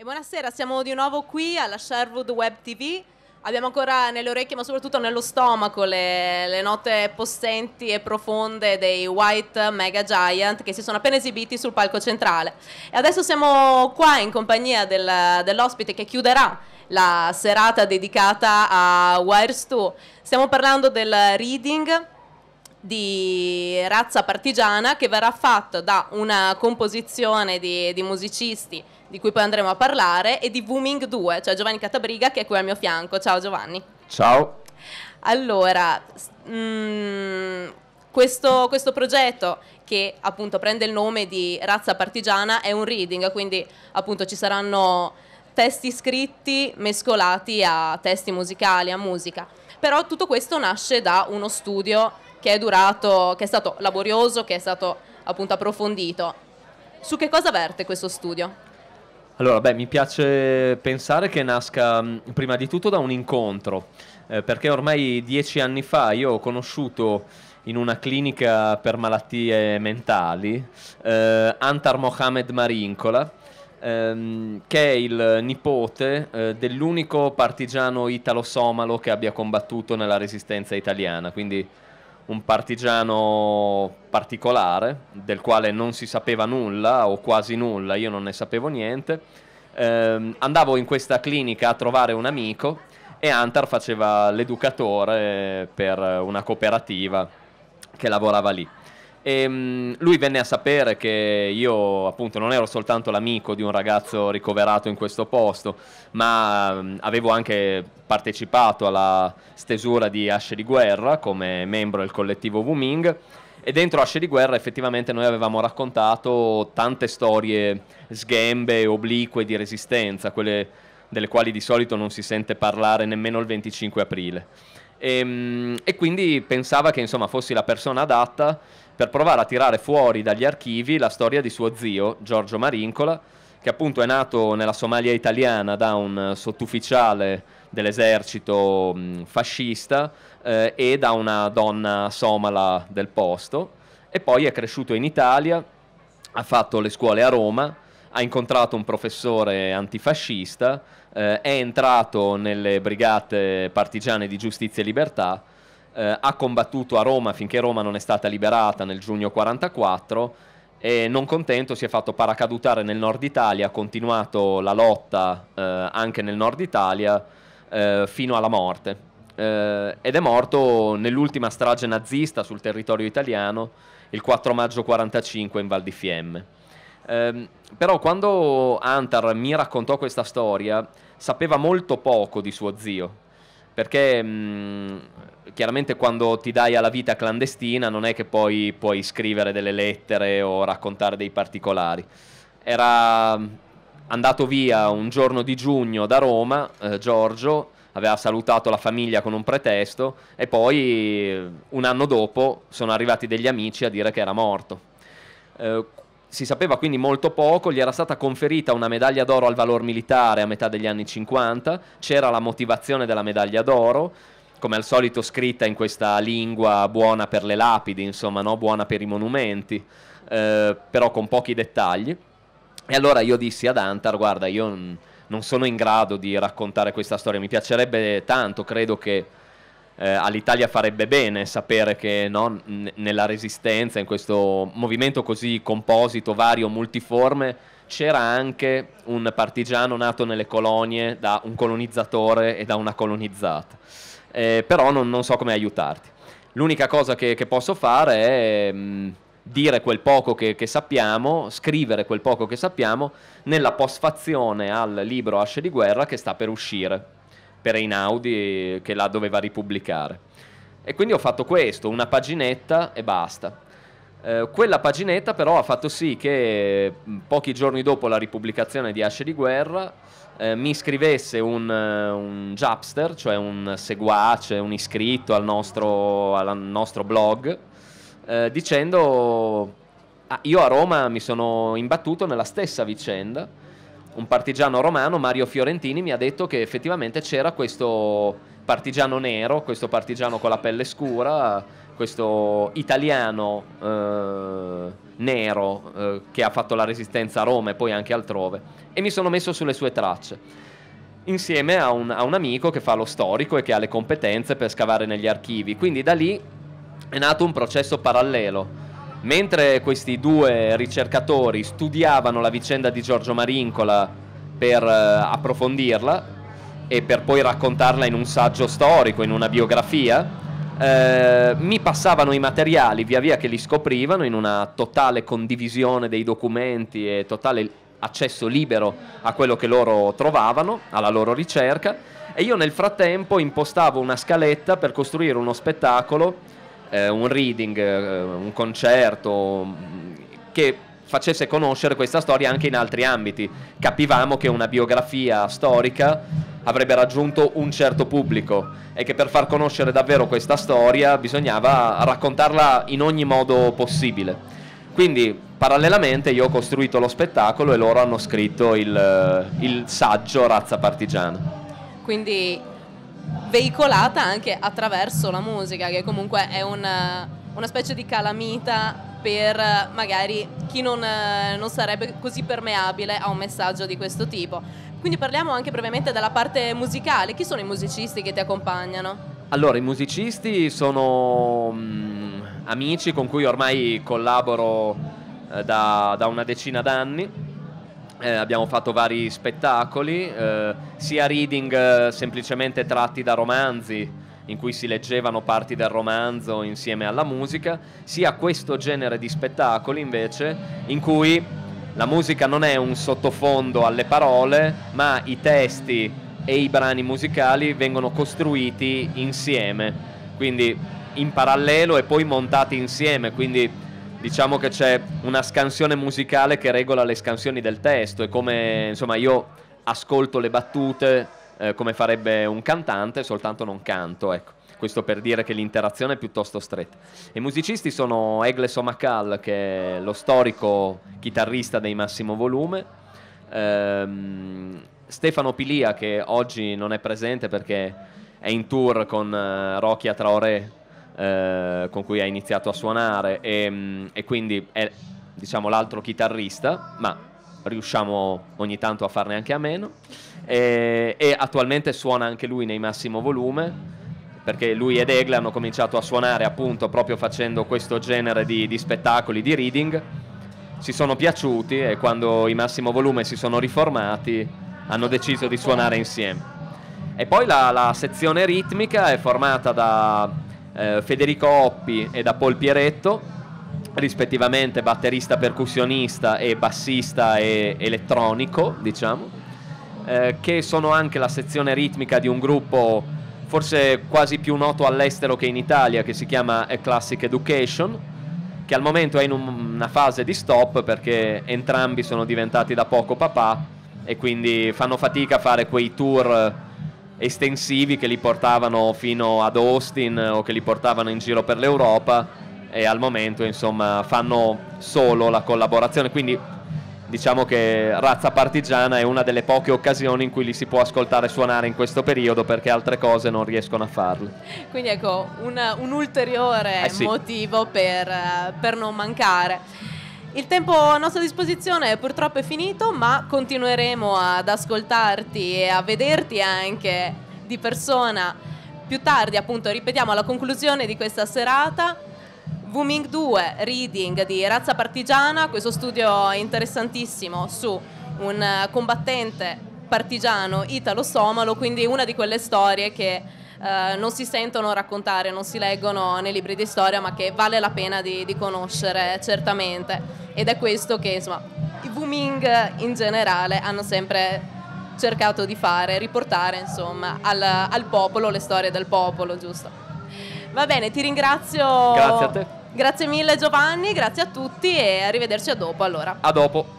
E buonasera, siamo di nuovo qui alla Sherwood Web TV. Abbiamo ancora nelle orecchie, ma soprattutto nello stomaco, le, le note possenti e profonde dei White Mega Giant che si sono appena esibiti sul palco centrale. E adesso siamo qua in compagnia del, dell'ospite che chiuderà la serata dedicata a Wires 2. Stiamo parlando del reading di razza partigiana che verrà fatto da una composizione di, di musicisti di cui poi andremo a parlare, e di Booming 2, cioè Giovanni Catabriga che è qui al mio fianco. Ciao Giovanni. Ciao. Allora, mh, mm, questo, questo, progetto che appunto prende il nome di Razza Partigiana è un reading, quindi appunto ci saranno testi scritti mescolati a testi musicali, a musica. Però tutto questo nasce da uno studio che è durato, che è stato laborioso, che è stato appunto approfondito. Su che cosa verte questo studio? Allora, beh, mi piace pensare che nasca mm, prima di tutto da un incontro, eh, perché ormai dieci anni fa io ho conosciuto in una clinica per malattie mentali eh, Antar Mohamed Marincola, ehm, che è il nipote eh, dell'unico partigiano italo-somalo che abbia combattuto nella resistenza italiana, quindi un partigiano particolare del quale non si sapeva nulla o quasi nulla, io non ne sapevo niente. Eh, andavo in questa clinica a trovare un amico e Antar faceva l'educatore per una cooperativa che lavorava lì. E, um, lui venne a sapere che io appunto non ero soltanto l'amico di un ragazzo ricoverato in questo posto, ma um, avevo anche partecipato alla stesura di Asce di Guerra come membro del collettivo Wuming e dentro Asce di Guerra effettivamente noi avevamo raccontato tante storie sghembe, oblique di resistenza, quelle delle quali di solito non si sente parlare nemmeno il 25 aprile. E, ehm, e, quindi pensava che insomma fossi la persona adatta per provare a tirare fuori dagli archivi la storia di suo zio, Giorgio Marincola, che appunto è nato nella Somalia italiana da un sottufficiale dell'esercito mh, fascista eh, e da una donna somala del posto e poi è cresciuto in Italia, ha fatto le scuole a Roma, ha incontrato un professore antifascista, eh, è entrato nelle brigate partigiane di giustizia e libertà, eh, ha combattuto a Roma finché Roma non è stata liberata nel giugno 1944 e non contento si è fatto paracadutare nel nord Italia, ha continuato la lotta eh, anche nel nord Italia eh, fino alla morte eh, ed è morto nell'ultima strage nazista sul territorio italiano il 4 maggio 1945 in Val di Fiemme. Eh, però quando Antar mi raccontò questa storia, sapeva molto poco di suo zio, perché mh, mm, chiaramente quando ti dai alla vita clandestina non è che poi puoi scrivere delle lettere o raccontare dei particolari. Era andato via un giorno di giugno da Roma, eh, Giorgio aveva salutato la famiglia con un pretesto e poi eh, un anno dopo sono arrivati degli amici a dire che era morto. Eh, si sapeva quindi molto poco, gli era stata conferita una medaglia d'oro al valor militare a metà degli anni 50, c'era la motivazione della medaglia d'oro, come al solito scritta in questa lingua buona per le lapidi, insomma, no? buona per i monumenti, eh, però con pochi dettagli. E allora io dissi ad Antar, guarda, io non sono in grado di raccontare questa storia, mi piacerebbe tanto, credo che eh, all'Italia farebbe bene sapere che no, n- nella resistenza, in questo movimento così composito, vario, multiforme, c'era anche un partigiano nato nelle colonie da un colonizzatore e da una colonizzata. Eh, però non, non so come aiutarti. L'unica cosa che, che posso fare è mh, mm, dire quel poco che, che, sappiamo, scrivere quel poco che sappiamo nella postfazione al libro Asce di guerra che sta per uscire per Einaudi eh, che la doveva ripubblicare. E quindi ho fatto questo, una paginetta e basta. Eh, quella paginetta però ha fatto sì che mm, pochi giorni dopo la ripubblicazione di Asce di Guerra eh, mi scrivesse un, eh, un Japster, cioè un seguace, un iscritto al nostro, al nostro blog, eh, dicendo ah, io a Roma mi sono imbattuto nella stessa vicenda un partigiano romano, Mario Fiorentini, mi ha detto che effettivamente c'era questo partigiano nero, questo partigiano con la pelle scura, questo italiano eh, nero eh, che ha fatto la resistenza a Roma e poi anche altrove. E mi sono messo sulle sue tracce insieme a un, a un, amico che fa lo storico e che ha le competenze per scavare negli archivi. Quindi da lì è nato un processo parallelo Mentre questi due ricercatori studiavano la vicenda di Giorgio Marincola per eh, approfondirla e per poi raccontarla in un saggio storico, in una biografia, eh, mi passavano i materiali via via che li scoprivano in una totale condivisione dei documenti e totale accesso libero a quello che loro trovavano, alla loro ricerca, e io nel frattempo impostavo una scaletta per costruire uno spettacolo eh, un reading, eh, un concerto mm, che facesse conoscere questa storia anche in altri ambiti. Capivamo che una biografia storica avrebbe raggiunto un certo pubblico e che per far conoscere davvero questa storia bisognava raccontarla in ogni modo possibile. Quindi parallelamente io ho costruito lo spettacolo e loro hanno scritto il, eh, il saggio Razza Partigiana. Quindi veicolata anche attraverso la musica, che comunque è una, una specie di calamita per magari chi non, non, sarebbe così permeabile a un messaggio di questo tipo. Quindi parliamo anche brevemente della parte musicale, chi sono i musicisti che ti accompagnano? Allora, i musicisti sono mh, mm, amici con cui ormai collaboro eh, da, da una decina d'anni eh, abbiamo fatto vari spettacoli, eh, sia reading eh, semplicemente tratti da romanzi, in cui si leggevano parti del romanzo insieme alla musica, sia questo genere di spettacoli invece, in cui la musica non è un sottofondo alle parole, ma i testi e i brani musicali vengono costruiti insieme, quindi in parallelo e poi montati insieme, quindi diciamo che c'è una scansione musicale che regola le scansioni del testo e come insomma io ascolto le battute eh, come farebbe un cantante, soltanto non canto, ecco. Questo per dire che l'interazione è piuttosto stretta. I musicisti sono Egle Somacal che è lo storico chitarrista dei Massimo Volume, ehm, Stefano Pilia, che oggi non è presente perché è in tour con uh, Rocky Traoré eh, con cui ha iniziato a suonare e, mm, e quindi è diciamo, l'altro chitarrista, ma riusciamo ogni tanto a farne anche a meno. E, e, attualmente suona anche lui nei massimo volume perché lui ed Egle hanno cominciato a suonare appunto proprio facendo questo genere di, di spettacoli di reading si sono piaciuti e quando i massimo volume si sono riformati hanno deciso di suonare insieme e poi la, la sezione ritmica è formata da eh, Federico Oppi e da Paul Pieretto rispettivamente batterista percussionista e bassista e elettronico diciamo eh, che sono anche la sezione ritmica di un gruppo forse quasi più noto all'estero che in Italia che si chiama A Classic Education che al momento è in un, una fase di stop perché entrambi sono diventati da poco papà e quindi fanno fatica a fare quei tour estensivi che li portavano fino ad Austin eh, o che li portavano in giro per l'Europa e al momento insomma fanno solo la collaborazione quindi diciamo che Razza Partigiana è una delle poche occasioni in cui li si può ascoltare suonare in questo periodo perché altre cose non riescono a farle. Quindi ecco un, un ulteriore eh sì. motivo per, eh, per non mancare. Il tempo a nostra disposizione purtroppo è finito, ma continueremo ad ascoltarti e a vederti anche di persona più tardi, appunto, ripetiamo alla conclusione di questa serata. Wuming 2 Reading di Razza Partigiana, questo studio interessantissimo su un combattente partigiano italo-somalo, quindi una di quelle storie che eh, non si sentono raccontare, non si leggono nei libri di storia, ma che vale la pena di, di conoscere certamente. Ed è questo che insomma, i Wuming in generale hanno sempre cercato di fare, riportare insomma, al, al popolo le storie del popolo, giusto? Va bene, ti ringrazio. Grazie a te. Grazie mille Giovanni, grazie a tutti e arrivederci a dopo allora. A dopo.